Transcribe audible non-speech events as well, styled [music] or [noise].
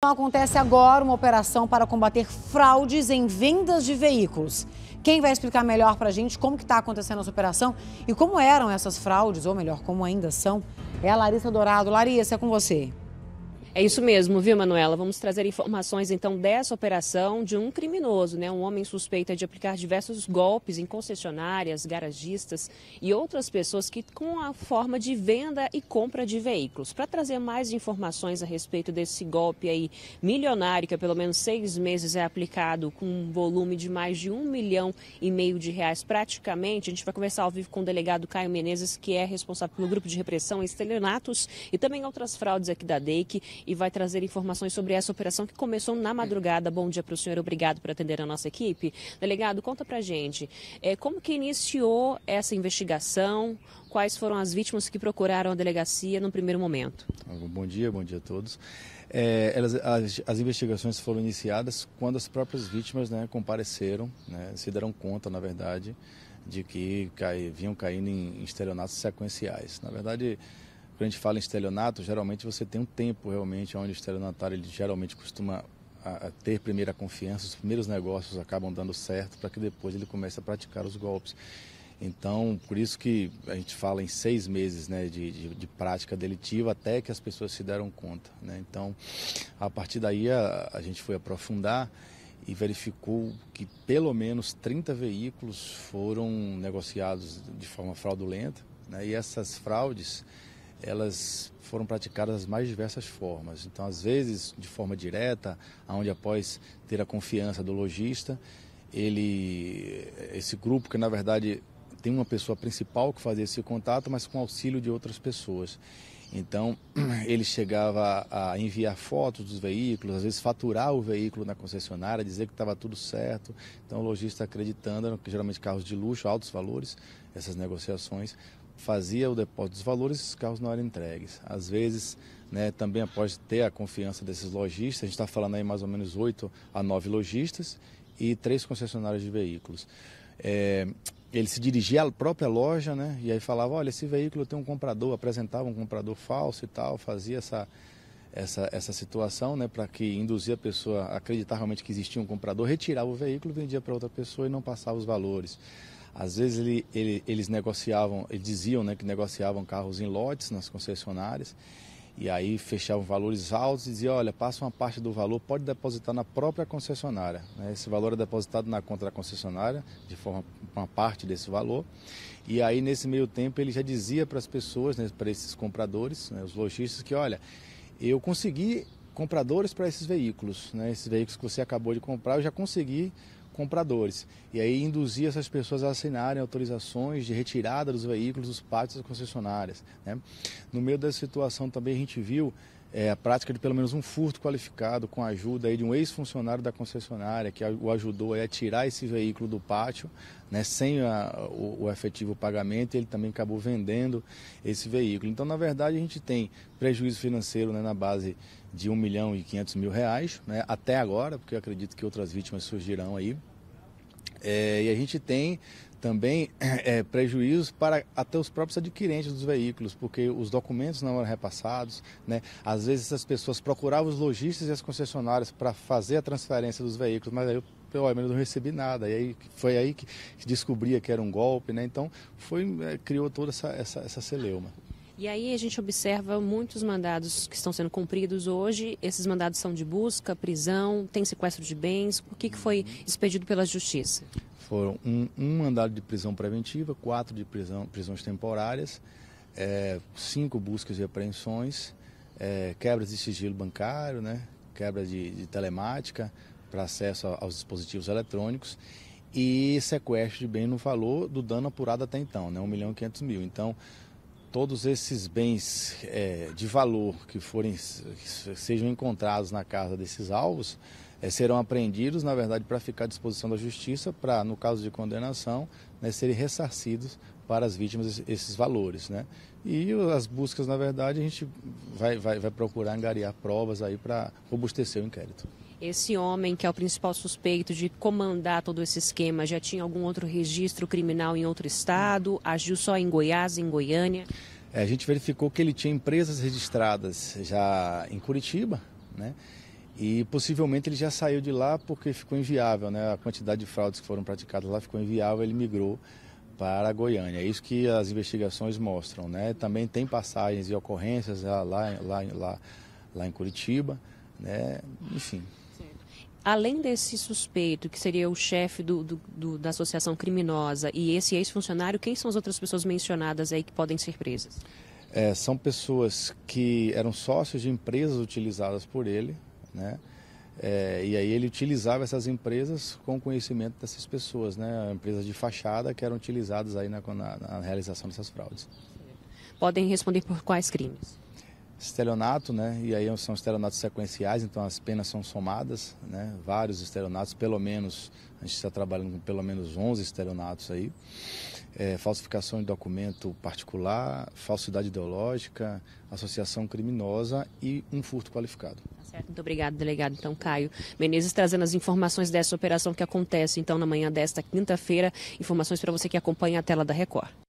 Então, acontece agora uma operação para combater fraudes em vendas de veículos. Quem vai explicar melhor para a gente como que está acontecendo essa operação e como eram essas fraudes, ou melhor, como ainda são, é a Larissa Dourado. Larissa, é com você. É isso mesmo, viu, Manuela? Vamos trazer informações então dessa operação de um criminoso, né? Um homem suspeito de aplicar diversos golpes em concessionárias, garagistas e outras pessoas que com a forma de venda e compra de veículos. Para trazer mais informações a respeito desse golpe aí milionário, que há pelo menos seis meses é aplicado com um volume de mais de um milhão e meio de reais praticamente, a gente vai conversar ao vivo com o delegado Caio Menezes, que é responsável pelo grupo de repressão, estelionatos e também outras fraudes aqui da DEIC e vai trazer informações sobre essa operação que começou na madrugada. Bom dia para o senhor, obrigado por atender a nossa equipe. Delegado, conta para gente é, como que iniciou essa investigação, quais foram as vítimas que procuraram a delegacia no primeiro momento. Bom dia, bom dia a todos. É, elas, as, as, investigações foram iniciadas quando as próprias vítimas né, compareceram, né, se deram conta, na verdade, de que cai, vinham caindo em, em estelionatos sequenciais. Na verdade, quando a gente fala em estelionato, geralmente você tem um tempo realmente onde o estelionatário ele geralmente costuma a, a ter primeira confiança, os primeiros negócios acabam dando certo para que depois ele comece a praticar os golpes. Então, por isso que a gente fala em seis meses né, de, de, de, prática delitiva até que as pessoas se deram conta. Né? Então, a partir daí a, a, gente foi aprofundar e verificou que pelo menos 30 veículos foram negociados de forma fraudulenta né? e essas fraudes elas foram praticadas das mais diversas formas. Então, às vezes, de forma direta, aonde após ter a confiança do lojista, ele, esse grupo que na verdade tem uma pessoa principal que fazia esse contato, mas com auxílio de outras pessoas. Então, [clears throat] ele chegava a enviar fotos dos veículos, às vezes faturar o veículo na concessionária, dizer que estava tudo certo. Então, o lojista acreditando, geralmente carros de luxo, altos valores, essas negociações, fazia o depósito dos valores e os carros não eram entregues. Às vezes, né, também após ter a confiança desses lojistas, a gente está falando aí mais ou menos oito a nove lojistas e três concessionários de veículos. É, ele se dirigia à própria loja, né? E aí falava, olha, esse veículo tem um comprador, apresentava um comprador falso e tal, fazia essa essa, essa situação, né, para que induzia a pessoa a acreditar realmente que existia um comprador, retirava o veículo, vendia para outra pessoa e não passava os valores. Às vezes ele, ele, eles negociavam, eles diziam né, que negociavam carros em lotes nas concessionárias e aí fechavam valores altos e diziam, olha, passa uma parte do valor, pode depositar na própria concessionária. Né. Esse valor é depositado na conta da concessionária, de forma uma parte desse valor. E aí, nesse meio tempo, ele já dizia para as pessoas, né, para esses compradores, né, os lojistas, que, olha, eu consegui compradores para esses veículos, né, esses veículos que você acabou de comprar, eu já consegui compradores. E aí induzir essas pessoas a assinarem autorizações de retirada dos veículos dos pátios das concessionárias. Né? No meio dessa situação também a gente viu é, a prática de pelo menos um furto qualificado com a ajuda aí de um ex-funcionário da concessionária que o ajudou a tirar esse veículo do pátio, né, sem a, o, o, efetivo pagamento, ele também acabou vendendo esse veículo. Então, na verdade, a gente tem prejuízo financeiro né, na base de 1 milhão e 500 mil reais, né, até agora, porque eu acredito que outras vítimas surgirão aí. É, e a gente tem também é, [clears throat] prejuízos para até os próprios adquirentes dos veículos, porque os documentos não eram repassados, né? Às vezes essas pessoas procuravam os lojistas e as concessionárias para fazer a transferência dos veículos, mas aí eu pelo menos não recebi nada. E aí foi aí que descobria que era um golpe, né? Então foi eh, criou toda essa essa, essa celeuma. E aí a gente observa muitos mandados que estão sendo cumpridos hoje. Esses mandados são de busca, prisão, tem sequestro de bens. O que, que foi uhum. expedido pela justiça? foram um, um mandado de prisão preventiva, quatro de prisão, prisões temporárias, é, cinco buscas e apreensões, é, quebras de sigilo bancário, né, quebra de, de telemática para acesso aos dispositivos eletrônicos e sequestro de bem no valor do dano apurado até então, né, 1 milhão e 500 mil. Então, todos esses bens é, de valor que forem que sejam encontrados na casa desses alvos, é, serão apreendidos, na verdade, para ficar à disposição da justiça, para, no caso de condenação, né, serem ressarcidos para as vítimas esses valores. Né? E as buscas, na verdade, a gente vai, vai, vai procurar angariar provas aí para robustecer o inquérito. Esse homem, que é o principal suspeito de comandar todo esse esquema, já tinha algum outro registro criminal em outro estado? Agiu só em Goiás, em Goiânia? É, a gente verificou que ele tinha empresas registradas já em Curitiba, né? E possivelmente ele já saiu de lá porque ficou inviável, né? A quantidade de fraudes que foram praticadas lá ficou inviável, ele migrou para Goiânia. É isso que as investigações mostram, né? Também tem passagens e ocorrências lá, lá, lá, lá em Curitiba, né? Enfim. Além desse suspeito, que seria o chefe do, do, do, da associação criminosa, e esse ex-funcionário, quem são as outras pessoas mencionadas aí que podem ser presas? É, são pessoas que eram sócios de empresas utilizadas por ele, né? É, e aí ele utilizava essas empresas com conhecimento dessas pessoas, né? Empresas de fachada que eram utilizadas aí na, na, na realização dessas fraudes. Podem responder por quais crimes? estelionato, né? E aí são estelionatos sequenciais, então as penas são somadas, né? Vários estelionatos, pelo menos, a gente está trabalhando com pelo menos 11 estelionatos aí. É, falsificação de documento particular, falsidade ideológica, associação criminosa e um furto qualificado. Tá certo, muito obrigado, delegado. Então, Caio Menezes trazendo as informações dessa operação que acontece, então, na manhã desta quinta-feira. Informações para você que acompanha a tela da Record.